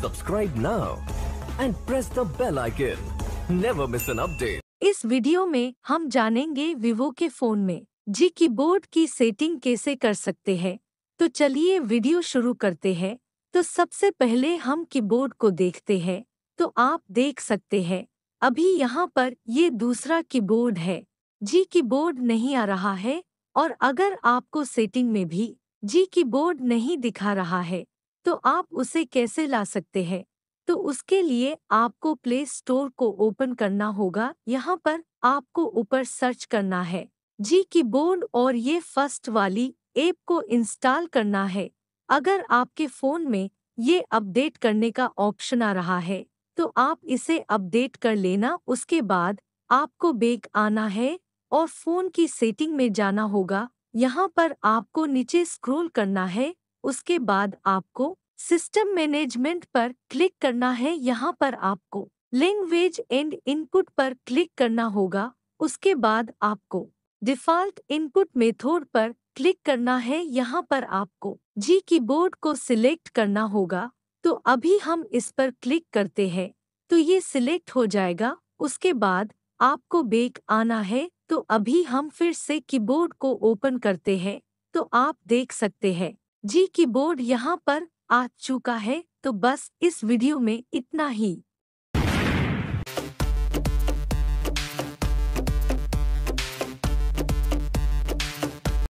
subscribe now and press the bell icon never miss an update इस video में हम जानेंगे विवो के फोन में जी की बोर्ड की सेटिंग कैसे कर सकते हैं तो चलिए वीडियो शुरू करते हैं तो सबसे पहले हम की बोर्ड को देखते हैं तो आप देख सकते हैं अभी यहाँ पर ये दूसरा कीबोर्ड है जी की बोर्ड नहीं आ रहा है और अगर आपको सेटिंग में भी जी की बोर्ड नहीं दिखा रहा है तो आप उसे कैसे ला सकते हैं तो उसके लिए आपको प्ले स्टोर को ओपन करना होगा यहाँ पर आपको ऊपर सर्च करना है जी की बोर्ड और ये फर्स्ट वाली ऐप को इंस्टॉल करना है अगर आपके फ़ोन में ये अपडेट करने का ऑप्शन आ रहा है तो आप इसे अपडेट कर लेना उसके बाद आपको बेग आना है और फ़ोन की सेटिंग में जाना होगा यहाँ पर आपको नीचे स्क्रॉल करना है उसके बाद आपको सिस्टम मैनेजमेंट पर क्लिक करना है यहाँ पर आपको लैंग्वेज एंड इनपुट पर क्लिक करना होगा उसके बाद आपको डिफ़ॉल्ट इनपुट मेथड पर क्लिक करना है यहाँ पर आपको जी कीबोर्ड को सिलेक्ट करना होगा तो अभी हम इस पर क्लिक करते हैं तो ये सिलेक्ट हो जाएगा उसके बाद आपको बेक आना है तो अभी हम फिर से कीबोर्ड को ओपन करते हैं तो आप देख सकते हैं जी की बोर्ड यहाँ पर आ चुका है तो बस इस वीडियो में इतना ही